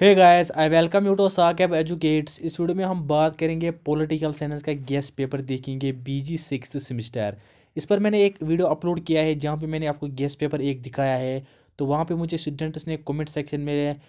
hey guys I welcome you to Saqib educates इस वीडियो में हम बात करेंगे पॉलिटिकल साइंस का गेस्ट पेपर देखेंगे बीजी सिक्स सेमिस्टर इस पर मैंने एक वीडियो अपलोड किया है जहाँ पे मैंने आपको गेस्ट पेपर एक दिखाया है तो वहाँ पे मुझे स्टूडेंट्स ने कमेंट सेक्शन में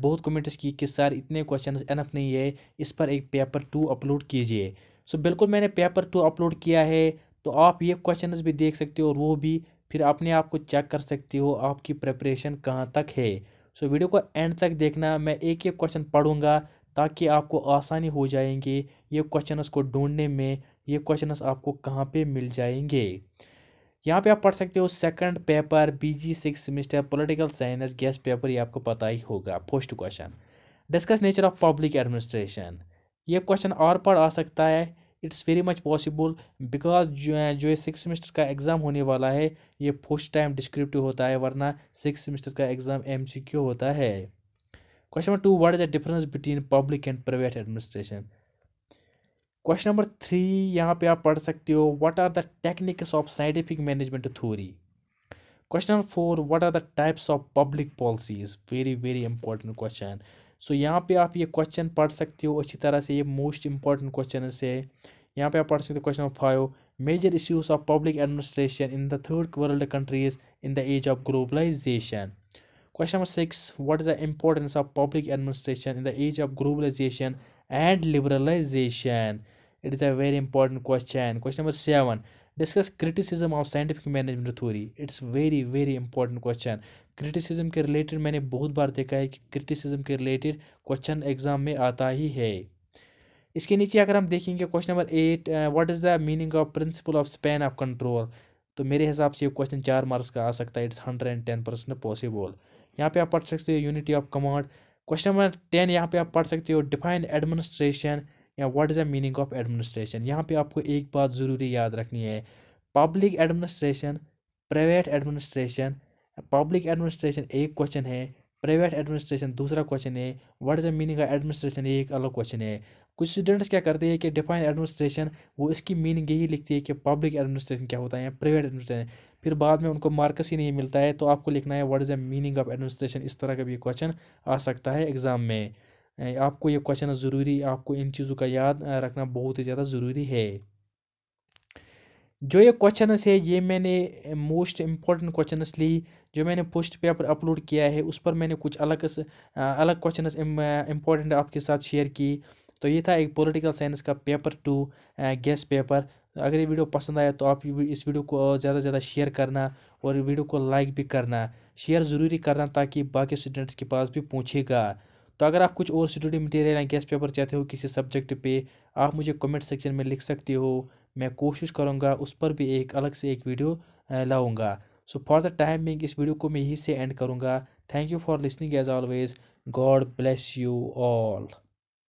बहुत कमेंट्स की कि सर इतने क्वेश्चन एनफ नहीं है इस पर एक पेपर टू अपलोड कीजिए सो बिल्कुल मैंने पेपर टू अपलोड किया है तो आप ये क्वेश्चन भी देख सकते हो और वो भी फिर अपने आप को चेक कर सकते हो आपकी प्रेपरेशन कहाँ तक है सो वीडियो को एंड तक देखना मैं एक एक क्वेश्चन पढ़ूँगा ताकि आपको आसानी हो जाएंगे ये क्वेश्चनस को ढूंढने में ये क्वेश्चनस आपको कहाँ पे मिल जाएंगे यहाँ पे आप पढ़ सकते हो second paper B G six semester political science guess paper ये आपको पता ही होगा first question discuss nature of public administration ये क्वेश्चन और पढ़ आ सकता है it's very much possible because जो है जो सिक्स सेमेस्टर का एग्ज़ाम होने वाला है ये फर्स्ट टाइम डिस्क्रिप्टिव होता है वरना सिक्स सेमेस्टर का एग्ज़ाम एम होता है question number two what is the difference between public and private administration question number three यहाँ पे आप पढ़ सकते हो what are the techniques of scientific management theory question number four what are the types of public policies very very important question so यहाँ पे आप ये क्वेश्चन पढ़ सकते हो अच्छी तरह से ये मोस्ट इंपॉर्टेंट क्वेश्चन से है यहाँ पे आप पढ़ सकते हो question number five major issues of public administration in the third world countries in the age of globalisation question number six what is the importance of public administration in the age of globalisation and liberalisation it is a very important question question number seven discuss criticism of scientific management theory it's very very important question criticism के related मैंने बहुत बार देखा है कि criticism के related question exam में आता ही है इसके नीचे अगर हम देखेंगे question number eight what is the meaning of principle of span of control तो मेरे हिसाब से ये क्वेश्चन चार मार्क्स का आ सकता है it's hundred and ten percent possible यहाँ पे आप पढ़ सकते हो unity of command question number ten यहाँ पे आप पढ़ सकते हो डिफाइन एडमिनिस्ट्रेशन या what is the meaning of administration यहाँ पे आपको एक बात ज़रूरी याद रखनी है public administration private administration public administration एक क्वेश्चन है प्राइवेट एडमिनिस्ट्रेशन दूसरा क्वेश्चन है what is the meaning of administration ये एक अलग क्वेश्चन है कुछ स्टूडेंट्स क्या करते हैं कि डिफाइन एडमिनिस्ट्रेशन वो इसकी मीनिंग यही लिखती है कि पब्लिक एडमिनिस्ट्रेशन क्या होता है या प्राइवेट एडमिनिस्ट्रेशन फिर बाद में उनको मार्क्स ही नहीं मिलता है तो आपको लिखना है what is the meaning of administration इस तरह का भी क्वेश्चन आ सकता है एग्ज़ाम में आपको ये क्वेश्चन ज़रूरी आपको इन चीज़ों का याद रखना बहुत ही ज़्यादा ज़रूरी है जो ये क्वेश्चन है ये मैंने मोस्ट इम्पॉर्टेंट क्वेश्चन ली जो मैंने पोस्ट पेपर अपलोड किया है उस पर मैंने कुछ अलग अलग क्वेश्चन इम्पॉर्टेंट आपके साथ शेयर की तो ये था एक पॉलिटिकल साइंस का पेपर टू गैस पेपर अगर ये वीडियो पसंद आया तो आप इस वीडियो को ज़्यादा से ज़्यादा शेयर करना और वीडियो को लाइक भी करना शेयर ज़रूरी करना ताकि बाकी स्टूडेंट्स के पास भी पहुँचेगा तो अगर आप कुछ और स्टडी मटेरियल या गैस पेपर चाहते हो किसी सब्जेक्ट पे आप मुझे कमेंट सेक्शन में लिख सकते हो मैं कोशिश करूँगा उस पर भी एक अलग से एक वीडियो लाऊँगा so for the time being इस वीडियो को मैं यहीं से एंड करूँगा thank you for listening as always God bless you all